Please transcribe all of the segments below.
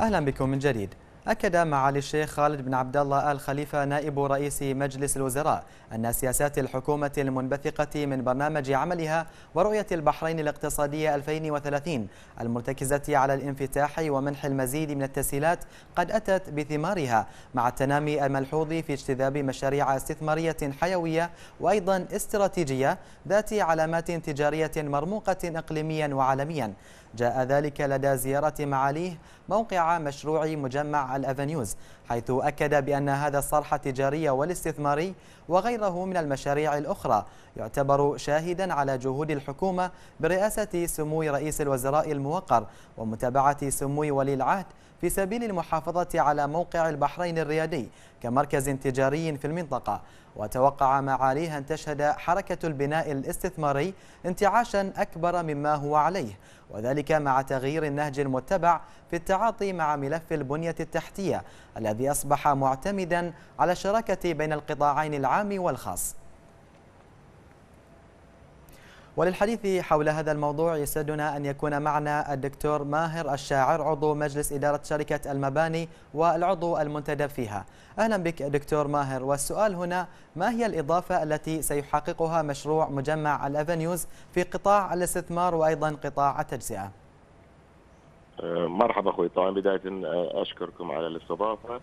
أهلا بكم من جديد أكد معالي الشيخ خالد بن عبد الله آل خليفة نائب رئيس مجلس الوزراء أن سياسات الحكومة المنبثقة من برنامج عملها ورؤية البحرين الاقتصادية 2030 المرتكزة على الانفتاح ومنح المزيد من التسهيلات قد أتت بثمارها مع التنامي الملحوظ في اجتذاب مشاريع استثمارية حيوية وأيضا استراتيجية ذات علامات تجارية مرموقة إقليميا وعالميا جاء ذلك لدى زيارة معاليه موقع مشروع مجمع الأفنيوز حيث أكد بأن هذا الصرح التجاري والاستثماري وغيره من المشاريع الأخرى يعتبر شاهدا على جهود الحكومة برئاسة سمو رئيس الوزراء الموقر ومتابعة سمو ولي العهد في سبيل المحافظة على موقع البحرين الريادي كمركز تجاري في المنطقة وتوقع معاليها أن تشهد حركة البناء الاستثماري انتعاشا أكبر مما هو عليه وذلك مع تغيير النهج المتبع في التعاطي مع ملف البنية التحتية الذي أصبح معتمدا على الشراكة بين القطاعين العام والخاص وللحديث حول هذا الموضوع يسعدنا أن يكون معنا الدكتور ماهر الشاعر عضو مجلس إدارة شركة المباني والعضو المنتدب فيها أهلا بك دكتور ماهر والسؤال هنا ما هي الإضافة التي سيحققها مشروع مجمع الأفنيوز في قطاع الاستثمار وأيضا قطاع التجزئة أه، مرحبا أخوي طبعا بداية أه، أشكركم على الاستضافة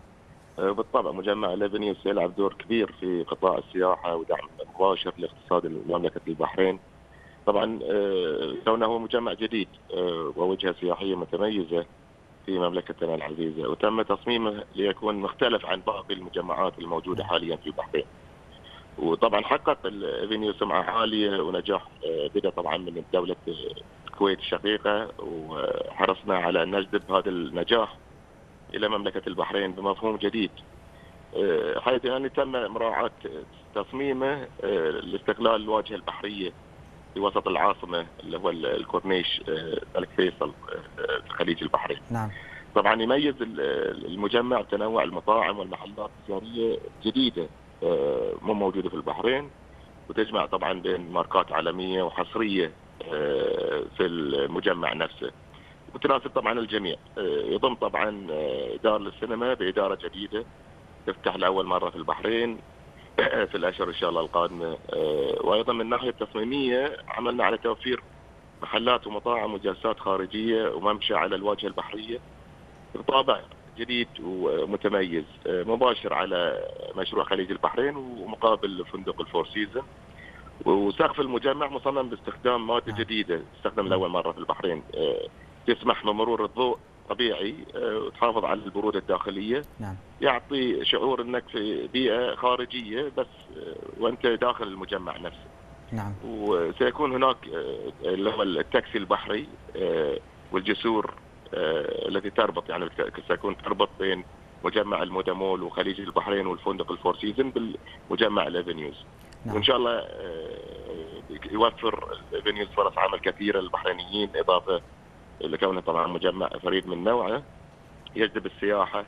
أه، بالطبع مجمع الأفنيوز سيلعب دور كبير في قطاع السياحه ودعم مباشر لاقتصاد مملكه البحرين طبعا آه، كونه مجمع جديد آه، ووجهه سياحيه متميزه في مملكتنا العزيزه وتم تصميمه ليكون مختلف عن باقي المجمعات الموجوده حاليا في البحرين. وطبعا حقق الافينيو سمعه عاليه ونجاح آه، بدا طبعا من دوله الكويت الشقيقه وحرصنا على ان نجذب هذا النجاح الى مملكه البحرين بمفهوم جديد حيث يعني تم مراعاه تصميمه لاستقلال الواجهه البحريه في وسط العاصمه اللي هو الكورنيش آه، الملك فيصل آه، آه، الخليج البحري. نعم. طبعا يميز المجمع تنوع المطاعم والمحلات التجاريه جديده مو موجوده في البحرين وتجمع طبعا بين ماركات عالميه وحصريه في المجمع نفسه. وتناسب طبعا الجميع يضم طبعا دار للسينما باداره جديده تفتح لاول مره في البحرين في الاشهر ان شاء الله القادمه آه، وايضا من الناحيه التصميميه عملنا على توفير محلات ومطاعم وجلسات خارجيه وممشى على الواجهه البحريه بطابع جديد ومتميز آه، مباشر على مشروع خليج البحرين ومقابل فندق الفور سيزون وسقف المجمع مصمم باستخدام ماده نعم. جديده استخدم لاول مره في البحرين آه، تسمح بمرور الضوء طبيعي آه، وتحافظ على البروده الداخليه نعم. يعطي شعور انك في بيئه خارجيه بس آه، وانت داخل المجمع نفسه نعم وسيكون هناك آه، اللي هو التاكسي البحري والجسور التي تربط يعني ستكون تربط بين مجمع المودامول وخليج البحرين والفندق الفور سيزن بالمجمع الافنيوز نعم. وان شاء الله يوفر الافنيوز فرص عمل كثيره للبحرينيين اضافه لكونه طبعا مجمع فريد من نوعه يجذب السياحه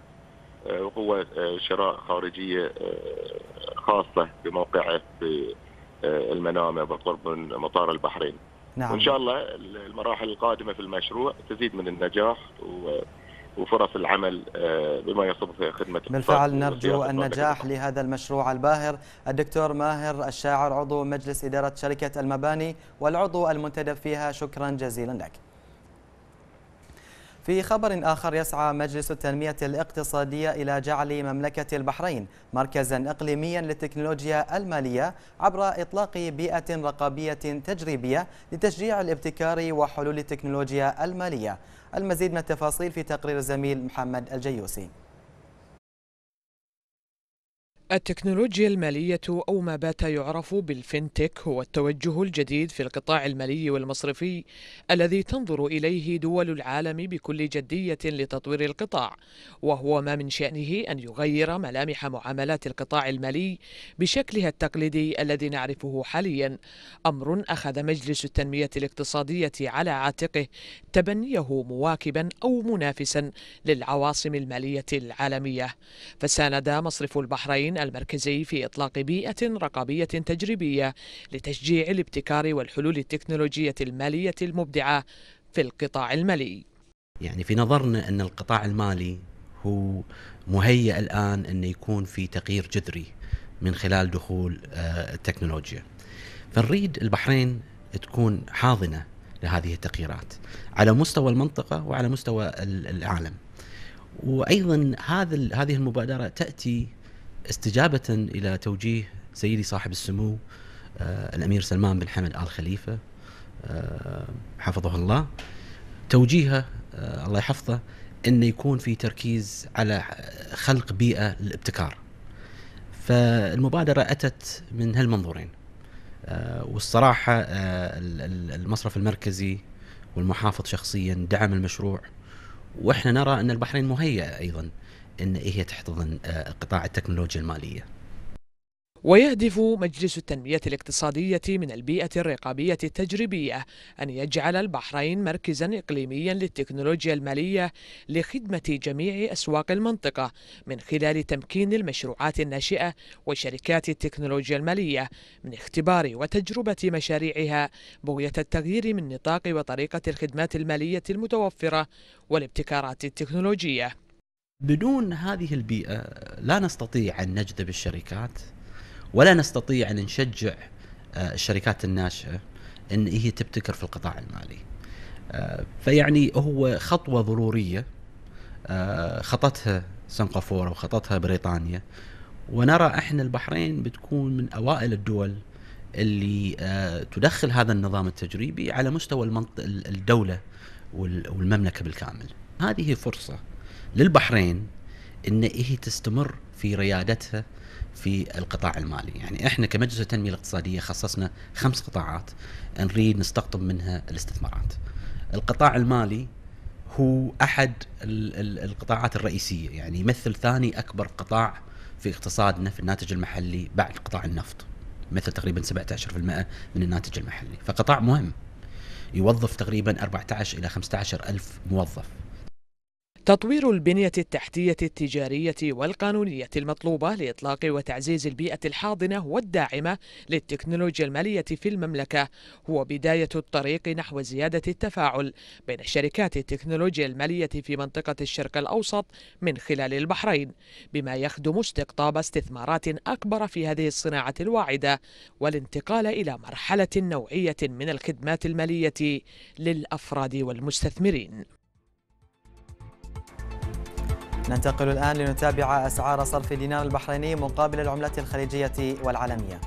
آه، وقوه آه، شراء خارجيه آه، خاصه بموقعه في المنامه بقرب من مطار البحرين. نعم. وان شاء الله المراحل القادمه في المشروع تزيد من النجاح و وفرص العمل بما يصب في خدمة بالفعل نرجو النجاح لهذا المشروع الباهر الدكتور ماهر الشاعر عضو مجلس إدارة شركة المباني والعضو المنتدب فيها شكرا جزيلا لك في خبر آخر يسعى مجلس التنمية الاقتصادية إلى جعل مملكة البحرين مركزا إقليميا للتكنولوجيا المالية عبر إطلاق بيئة رقابية تجريبية لتشجيع الابتكار وحلول التكنولوجيا المالية المزيد من التفاصيل في تقرير الزميل محمد الجيوسي التكنولوجيا المالية أو ما بات يعرف بالفنتك هو التوجه الجديد في القطاع المالي والمصرفي الذي تنظر إليه دول العالم بكل جدية لتطوير القطاع وهو ما من شأنه أن يغير ملامح معاملات القطاع المالي بشكلها التقليدي الذي نعرفه حاليا أمر أخذ مجلس التنمية الاقتصادية على عاتقه تبنيه مواكبا أو منافسا للعواصم المالية العالمية فساند مصرف البحرين المركزي في إطلاق بيئة رقابية تجريبية لتشجيع الابتكار والحلول التكنولوجية المالية المبدعة في القطاع المالي يعني في نظرنا أن القطاع المالي هو مهيئ الآن أن يكون في تغيير جذري من خلال دخول آه، التكنولوجيا فنريد البحرين تكون حاضنة لهذه التغييرات على مستوى المنطقة وعلى مستوى العالم وأيضا هذا هذه المبادرة تأتي استجابه الى توجيه سيدي صاحب السمو آه، الامير سلمان بن حمد ال خليفه آه، حفظه الله توجيهه آه، الله يحفظه انه يكون في تركيز على خلق بيئه للابتكار. فالمبادره اتت من هالمنظورين. والصراحه المصرف المركزي والمحافظ شخصيا دعم المشروع واحنا نرى ان البحرين مهيئه ايضا ان هي تحتضن آه، قطاع التكنولوجيا الماليه. ويهدف مجلس التنمية الاقتصادية من البيئة الرقابية التجريبية أن يجعل البحرين مركزا إقليميا للتكنولوجيا المالية لخدمة جميع أسواق المنطقة من خلال تمكين المشروعات الناشئة وشركات التكنولوجيا المالية من اختبار وتجربة مشاريعها بغية التغيير من نطاق وطريقة الخدمات المالية المتوفرة والابتكارات التكنولوجية بدون هذه البيئة لا نستطيع أن نجذب الشركات ولا نستطيع أن نشجع آه، الشركات الناشئة أن هي تبتكر في القطاع المالي آه، فيعني هو خطوة ضرورية آه، خطتها سنغافورة وخطتها بريطانيا ونرى احنا البحرين بتكون من اوائل الدول اللي تدخل هذا النظام التجريبي على مستوى الدولة والمملكة بالكامل هذه فرصة للبحرين ان هي تستمر في ريادتها في القطاع المالي يعني احنا كمجلس التنميه الاقتصاديه خصصنا خمس قطاعات نريد نستقطب منها الاستثمارات القطاع المالي هو احد القطاعات الرئيسيه يعني يمثل ثاني اكبر قطاع في اقتصادنا في الناتج المحلي بعد قطاع النفط مثل تقريبا 17% من الناتج المحلي فقطاع مهم يوظف تقريبا 14 الى 15 الف موظف تطوير البنية التحتية التجارية والقانونية المطلوبة لإطلاق وتعزيز البيئة الحاضنة والداعمة للتكنولوجيا المالية في المملكة هو بداية الطريق نحو زيادة التفاعل بين شركات التكنولوجيا المالية في منطقة الشرق الأوسط من خلال البحرين بما يخدم استقطاب استثمارات أكبر في هذه الصناعة الواعدة والانتقال إلى مرحلة نوعية من الخدمات المالية للأفراد والمستثمرين ننتقل الآن لنتابع أسعار صرف الدينار البحريني مقابل العملات الخليجية والعالمية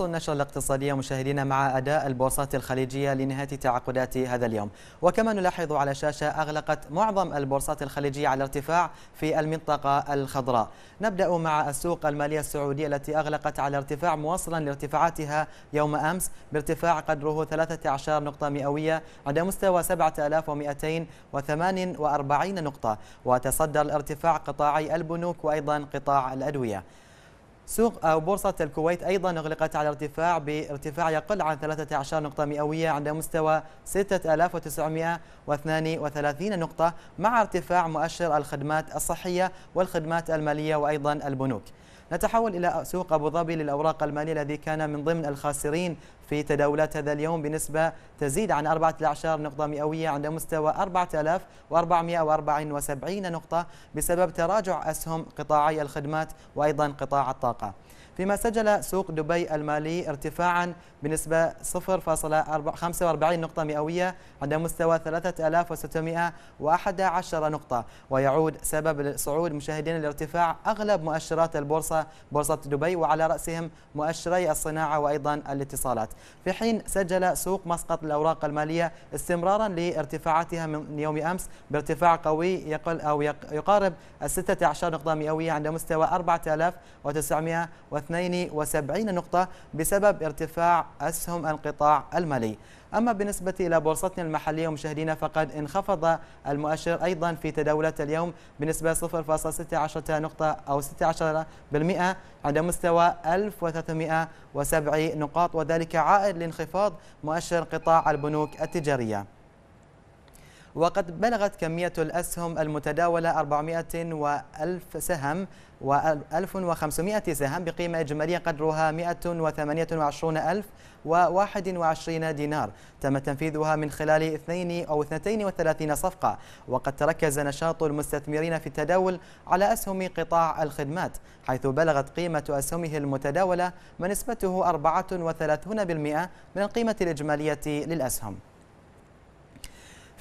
نواصل النشرة الاقتصادية مشاهدينا مع أداء البورصات الخليجية لنهاية تعاقدات هذا اليوم وكما نلاحظ على الشاشة أغلقت معظم البورصات الخليجية على ارتفاع في المنطقة الخضراء نبدأ مع السوق المالية السعودية التي أغلقت على ارتفاع مواصلا لارتفاعاتها يوم أمس بارتفاع قدره 13 نقطة مئوية عند مستوى 7248 نقطة وتصدر الارتفاع قطاعي البنوك وأيضا قطاع الأدوية سوق أو بورصة الكويت أيضا أغلقت على ارتفاع بارتفاع يقل عن 13 نقطة مئوية عند مستوى 6932 نقطة مع ارتفاع مؤشر الخدمات الصحية والخدمات المالية وأيضا البنوك نتحول إلى سوق أبو ظبي للأوراق المالية الذي كان من ضمن الخاسرين في تداولات هذا اليوم بنسبة تزيد عن 14 نقطة مئوية عند مستوى 4474 نقطة بسبب تراجع أسهم قطاعي الخدمات وأيضا قطاع الطاقة فيما سجل سوق دبي المالي ارتفاعا بنسبة 0.45 نقطة مئوية عند مستوى 3611 نقطة ويعود سبب صعود مشاهدين الارتفاع أغلب مؤشرات البورصة بورصة دبي وعلى رأسهم مؤشري الصناعة وأيضا الاتصالات في حين سجل سوق مسقط الأوراق المالية استمرارا لارتفاعاتها من يوم أمس بارتفاع قوي يقل أو يقارب ال 16 نقطة مئوية عند مستوى 4912 72 نقطة بسبب ارتفاع أسهم القطاع المالي أما بالنسبة إلى بورصتنا المحلية ومشاهدينا فقد انخفض المؤشر أيضا في تداولة اليوم بنسبة 0.16 نقطة أو 16% عند مستوى 1307 نقاط وذلك عائد لانخفاض مؤشر قطاع البنوك التجارية وقد بلغت كمية الأسهم المتداولة 400 وألف سهم و1500 سهم بقيمة إجمالية قدرها 128021 دينار تم تنفيذها من خلال 2 أو 32 صفقة وقد تركز نشاط المستثمرين في التداول على أسهم قطاع الخدمات حيث بلغت قيمة أسهمه المتداولة ما نسبته 34% من القيمة الإجمالية للأسهم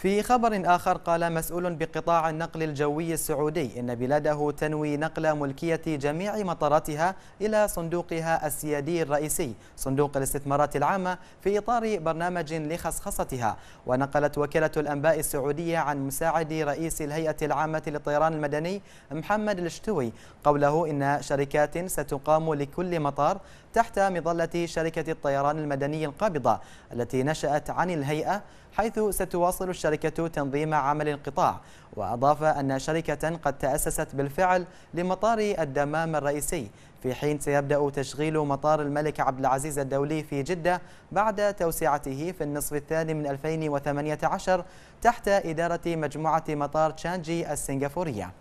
في خبر آخر قال مسؤول بقطاع النقل الجوي السعودي إن بلاده تنوي نقل ملكية جميع مطاراتها إلى صندوقها السيادي الرئيسي صندوق الاستثمارات العامة في إطار برنامج لخصخصتها ونقلت وكالة الأنباء السعودية عن مساعد رئيس الهيئة العامة للطيران المدني محمد الشتوي قوله إن شركات ستقام لكل مطار تحت مظلة شركة الطيران المدني القابضة التي نشأت عن الهيئة حيث ستواصل الشركات الشركة تنظيم عمل القطاع وأضاف أن شركة قد تأسست بالفعل لمطار الدمام الرئيسي في حين سيبدأ تشغيل مطار الملك عبد العزيز الدولي في جدة بعد توسعته في النصف الثاني من 2018 تحت إدارة مجموعة مطار تشانجي السنغافورية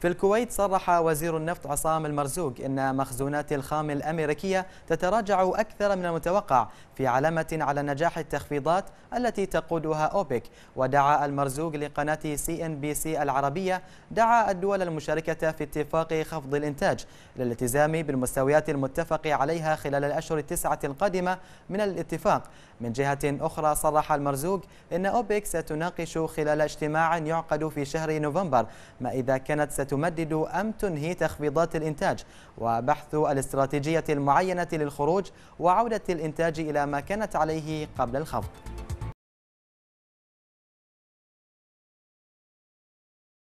في الكويت صرح وزير النفط عصام المرزوق أن مخزونات الخام الأمريكية تتراجع أكثر من المتوقع في علامة على نجاح التخفيضات التي تقودها أوبك ودعا المرزوق لقناة سي إن بي سي العربية دعا الدول المشاركة في اتفاق خفض الإنتاج للالتزام بالمستويات المتفق عليها خلال الأشهر التسعة القادمة من الاتفاق من جهة أخرى صرح المرزوق أن أوبك ستناقش خلال اجتماع يعقد في شهر نوفمبر ما إذا كانت ست تمدد أم تنهي تخفيضات الإنتاج وبحث الاستراتيجية المعينة للخروج وعودة الإنتاج إلى ما كانت عليه قبل الخفض